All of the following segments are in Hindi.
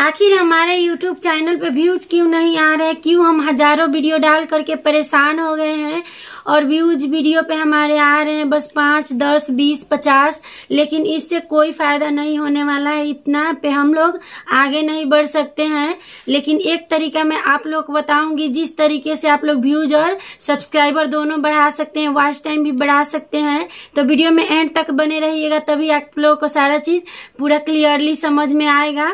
आखिर हमारे YouTube चैनल पे व्यूज क्यों नहीं आ रहे क्यों हम हजारों वीडियो डाल करके परेशान हो गए हैं और व्यूज वीडियो पे हमारे आ रहे हैं बस पांच दस बीस पचास लेकिन इससे कोई फायदा नहीं होने वाला है इतना पे हम लोग आगे नहीं बढ़ सकते हैं लेकिन एक तरीका मैं आप लोग को बताऊंगी जिस तरीके से आप लोग व्यूज और सब्सक्राइबर दोनों बढ़ा सकते हैं वॉच टाइम भी बढ़ा सकते हैं तो वीडियो में एंड तक बने रहिएगा तभी आप लोग को सारा चीज पूरा क्लियरली समझ में आएगा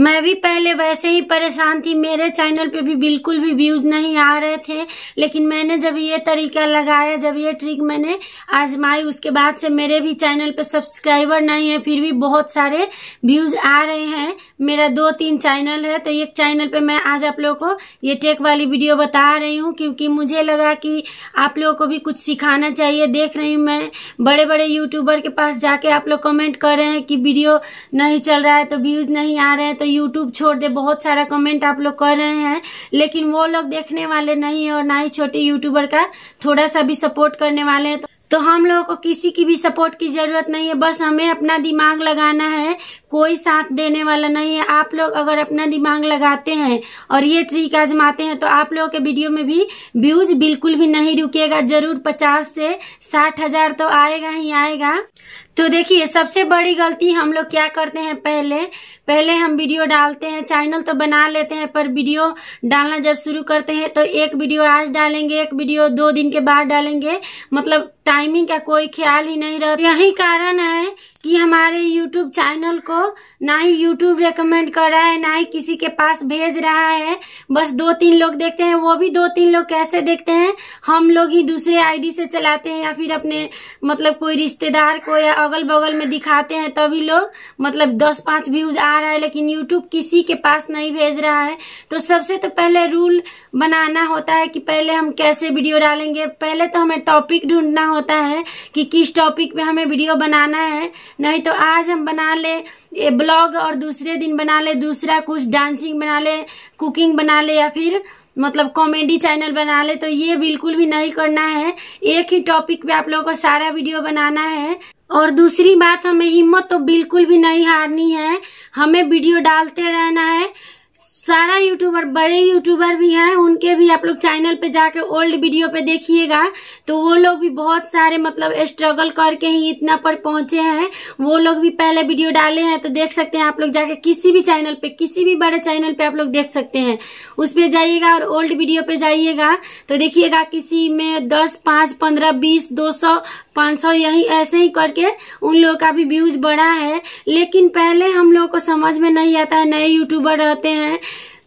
मैं भी पहले वैसे ही परेशान थी मेरे चैनल पे भी बिल्कुल भी व्यूज नहीं आ रहे थे लेकिन मैंने जब ये तरीका लगाया जब ये ट्रिक मैंने आजमाई उसके बाद से मेरे भी चैनल पे सब्सक्राइबर नहीं है फिर भी बहुत सारे व्यूज आ रहे हैं मेरा दो तीन चैनल है तो एक चैनल पे मैं आज आप लोगों को ये टेक वाली वीडियो बता रही हूँ क्योंकि मुझे लगा कि आप लोगों को भी कुछ सिखाना चाहिए देख रही हूँ मैं बड़े बड़े यूट्यूबर के पास जाके आप लोग कमेंट कर रहे हैं कि वीडियो नहीं चल रहा है तो व्यूज नहीं आ रहे हैं तो यूट्यूब छोड़ दे बहुत सारा कमेंट आप लोग कर रहे हैं लेकिन वो लोग देखने वाले नहीं है और ना ही छोटे यूट्यूबर का थोड़ा सा भी सपोर्ट करने वाले हैं तो तो हम लोगों को किसी की भी सपोर्ट की जरूरत नहीं है बस हमें अपना दिमाग लगाना है कोई साथ देने वाला नहीं है आप लोग अगर अपना दिमाग लगाते हैं और ये ट्रिक आजमाते हैं तो आप लोगों के वीडियो में भी व्यूज बिल्कुल भी नहीं रुकेगा जरूर पचास से साठ हजार तो आएगा ही आएगा तो देखिए सबसे बड़ी गलती हम लोग क्या करते हैं पहले पहले हम वीडियो डालते हैं चैनल तो बना लेते हैं पर वीडियो डालना जब शुरू करते हैं तो एक वीडियो आज डालेंगे एक वीडियो दो दिन के बाद डालेंगे मतलब टाइमिंग का कोई ख्याल ही नहीं रहता यही कारण है कि हमारे YouTube चैनल को ना ही YouTube रेकमेंड कर रहा है ना ही किसी के पास भेज रहा है बस दो तीन लोग देखते हैं वो भी दो तीन लोग कैसे देखते हैं हम लोग ही दूसरे आईडी से चलाते हैं या फिर अपने मतलब कोई रिश्तेदार को या अगल बगल में दिखाते हैं तभी लोग मतलब दस पांच व्यूज आ रहा है लेकिन यूट्यूब किसी के पास नहीं भेज रहा है तो सबसे तो पहले रूल बनाना होता है कि पहले हम कैसे वीडियो डालेंगे पहले तो हमें टॉपिक ढूंढना होता है कि किस टॉपिक पे हमें वीडियो बनाना है नहीं तो आज हम बना ले ब्लॉग और दूसरे दिन बना ले दूसरा कुछ डांसिंग बना ले कुकिंग बना ले या फिर मतलब कॉमेडी चैनल बना ले तो ये बिल्कुल भी नहीं करना है एक ही टॉपिक पे आप लोगों को सारा वीडियो बनाना है और दूसरी बात हमें हिम्मत तो बिल्कुल भी नहीं हारनी है हमें वीडियो डालते रहना है सारा यूट्यूबर बड़े यूट्यूबर भी हैं उनके भी आप लोग चैनल पे जाके ओल्ड वीडियो पे देखिएगा तो वो लोग भी बहुत सारे मतलब स्ट्रगल करके ही इतना पर पहुंचे हैं वो लोग भी पहले वीडियो डाले हैं तो देख सकते हैं आप लोग जाके किसी भी चैनल पे किसी भी बड़े चैनल पे आप लोग देख सकते हैं उस पर जाइएगा और ओल्ड वीडियो पे जाइएगा तो देखिएगा किसी में दस पांच पंद्रह बीस दो सौ पांच सौ यही ऐसे ही करके उन लोगों का भी व्यूज बढ़ा है लेकिन पहले हम लोगों को समझ में नहीं आता है नए यूट्यूबर रहते हैं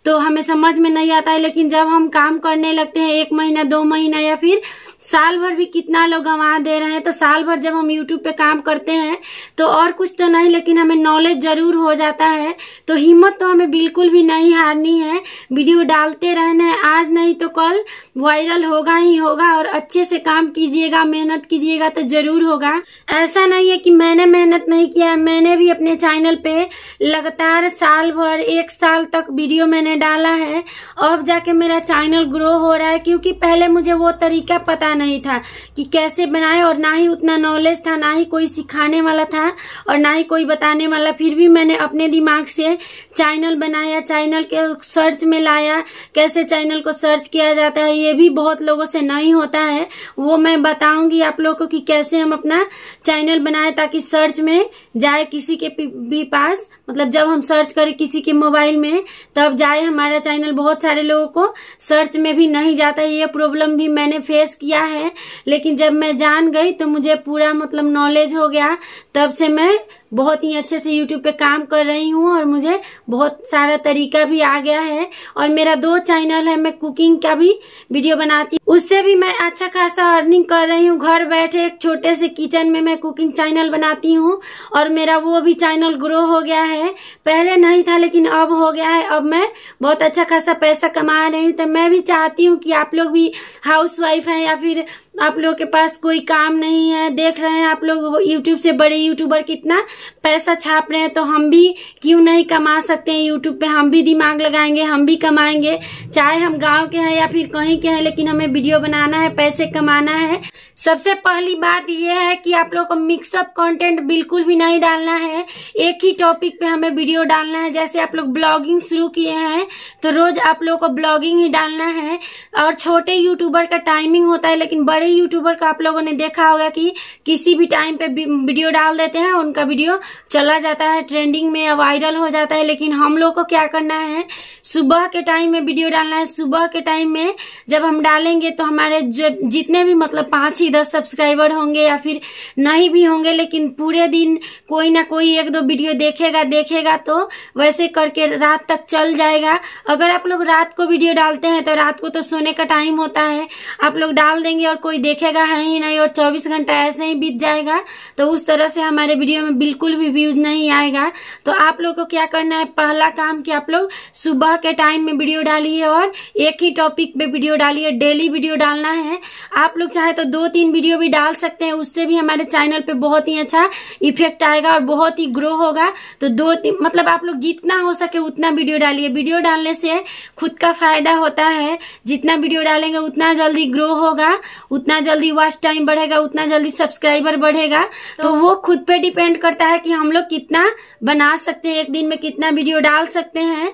तो हमें समझ में नहीं आता है लेकिन जब हम काम करने लगते हैं एक महीना दो महीना या फिर साल भर भी कितना लोग गंवा दे रहे हैं तो साल भर जब हम यूट्यूब पे काम करते हैं तो और कुछ तो नहीं लेकिन हमें नॉलेज जरूर हो जाता है तो हिम्मत तो हमें बिल्कुल भी नहीं हारनी है वीडियो डालते रहने आज नहीं तो कल वायरल होगा ही होगा और अच्छे से काम कीजिएगा मेहनत कीजिएगा तो जरूर होगा ऐसा नहीं है कि मैंने मेहनत नहीं किया मैंने भी अपने चैनल पे लगातार साल भर एक साल तक वीडियो मैंने डाला है अब जाके मेरा चैनल ग्रो हो रहा है क्योंकि पहले मुझे वो तरीका पता पता नहीं था कि कैसे बनाए और ना ही उतना नॉलेज था ना ही कोई सिखाने वाला था और ना ही कोई बताने वाला फिर भी मैंने अपने दिमाग से चैनल बनाया चैनल के सर्च में लाया कैसे चैनल को सर्च किया जाता है ये भी बहुत लोगों से नहीं होता है वो मैं बताऊंगी आप लोगों को कि कैसे हम अपना चैनल बनाए ताकि सर्च में जाए किसी के भी पास मतलब जब हम सर्च करें किसी के मोबाइल में तब जाए हमारा चैनल बहुत सारे लोगों को सर्च में भी नहीं जाता ये प्रॉब्लम भी मैंने फेस किया किया है लेकिन जब मैं जान गई तो मुझे पूरा मतलब नॉलेज हो गया तब से मैं बहुत ही अच्छे से यूट्यूब पे काम कर रही हूँ और मुझे बहुत सारा तरीका भी आ गया है और मेरा दो चैनल है मैं कुकिंग का भी वीडियो बनाती हूँ उससे भी मैं अच्छा खासा अर्निंग कर रही हूँ घर बैठे एक छोटे से किचन में मैं कुकिंग चैनल बनाती हूँ और मेरा वो भी चैनल ग्रो हो गया है पहले नहीं था लेकिन अब हो गया है अब मैं बहुत अच्छा खासा पैसा कमा रही हूँ तो मैं भी चाहती हूँ कि आप लोग भी हाउस वाइफ है या फिर आप लोग के पास कोई काम नहीं है देख रहे हैं आप लोग यूट्यूब से बड़े यूट्यूबर कितना पैसा छाप रहे हैं तो हम भी क्यों नहीं कमा सकते हैं यूट्यूब पे हम भी दिमाग लगाएंगे हम भी कमाएंगे चाहे हम गांव के हैं या फिर कहीं के हैं लेकिन हमें वीडियो बनाना है पैसे कमाना है सबसे पहली बात यह है कि आप लोगों को मिक्सअप कंटेंट बिल्कुल भी नहीं डालना है एक ही टॉपिक पे हमें वीडियो डालना है जैसे आप लोग ब्लॉगिंग शुरू किए हैं तो रोज आप लोग को ब्लॉगिंग ही डालना है और छोटे यूट्यूबर का टाइमिंग होता है लेकिन बड़े यूट्यूबर का आप लोगों ने देखा होगा कि किसी भी टाइम पे वीडियो डाल देते हैं उनका वीडियो वीडियो चला जाता है ट्रेंडिंग में या वायरल हो जाता है लेकिन हम लोग को क्या करना है सुबह के टाइम में वीडियो डालना है सुबह के टाइम में जब हम डालेंगे तो हमारे जो जितने भी मतलब पांच ही दस सब्सक्राइबर होंगे या फिर नहीं भी होंगे लेकिन पूरे दिन कोई ना कोई एक दो वीडियो देखेगा देखेगा तो वैसे करके रात तक चल जाएगा अगर आप लोग रात को वीडियो डालते हैं तो रात को तो सोने का टाइम होता है आप लोग डाल देंगे और कोई देखेगा है ही नहीं और चौबीस घंटा ऐसे ही बीत जाएगा तो उस तरह से हमारे वीडियो में बिल्कुल बिल्कुल भी व्यूज नहीं आएगा तो आप लोग को क्या करना है पहला काम कि आप लोग सुबह के टाइम में वीडियो डालिए और एक ही टॉपिक पे वीडियो डालिए डेली वीडियो डालना है आप लोग चाहे तो दो तीन वीडियो भी डाल सकते हैं उससे भी हमारे चैनल पे बहुत ही अच्छा इफेक्ट आएगा और बहुत ही ग्रो होगा तो दो मतलब आप लोग जितना हो सके उतना वीडियो डालिए वीडियो डालने से खुद का फायदा होता है जितना वीडियो डालेंगे उतना जल्दी ग्रो होगा उतना जल्दी वॉच टाइम बढ़ेगा उतना जल्दी सब्सक्राइबर बढ़ेगा तो, तो वो खुद पे डिपेंड करता है है कि हम लोग कितना बना सकते हैं एक दिन में कितना वीडियो डाल सकते हैं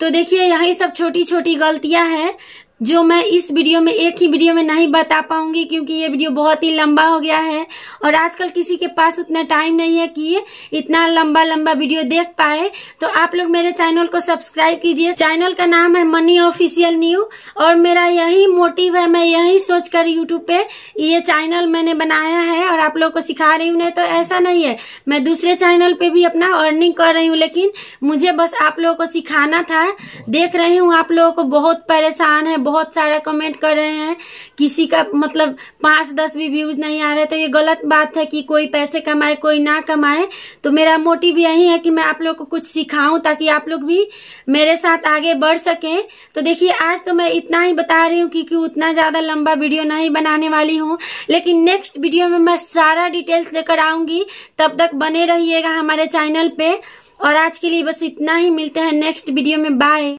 तो देखिए यही सब छोटी छोटी गलतियां हैं जो मैं इस वीडियो में एक ही वीडियो में नहीं बता पाऊंगी क्योंकि ये वीडियो बहुत ही लंबा हो गया है और आजकल किसी के पास उतना टाइम नहीं है कि इतना लंबा लंबा वीडियो देख पाए तो आप लोग मेरे चैनल को सब्सक्राइब कीजिए चैनल का नाम है मनी ऑफिशियल न्यू और मेरा यही मोटिव है मैं यही सोचकर यूट्यूब पे ये चैनल मैंने बनाया है और आप लोग को सिखा रही हूँ नहीं तो ऐसा नहीं है मैं दूसरे चैनल पे भी अपना अर्निंग कर रही हूँ लेकिन मुझे बस आप लोगों को सिखाना था देख रही हूँ आप लोगों को बहुत परेशान है बहुत सारा कमेंट कर रहे हैं किसी का मतलब पांच दस भी व्यूज नहीं आ रहे तो ये गलत बात है कि कोई पैसे कमाए कोई ना कमाए तो मेरा मोटिव यही है कि मैं आप लोग को कुछ सिखाऊं ताकि आप लोग भी मेरे साथ आगे बढ़ सके तो देखिए आज तो मैं इतना ही बता रही हूँ क्योंकि उतना ज्यादा लंबा वीडियो नहीं बनाने वाली हूँ लेकिन नेक्स्ट वीडियो में मैं सारा डिटेल्स लेकर आऊंगी तब तक बने रहिएगा हमारे चैनल पे और आज के लिए बस इतना ही मिलते हैं नेक्स्ट वीडियो में बाय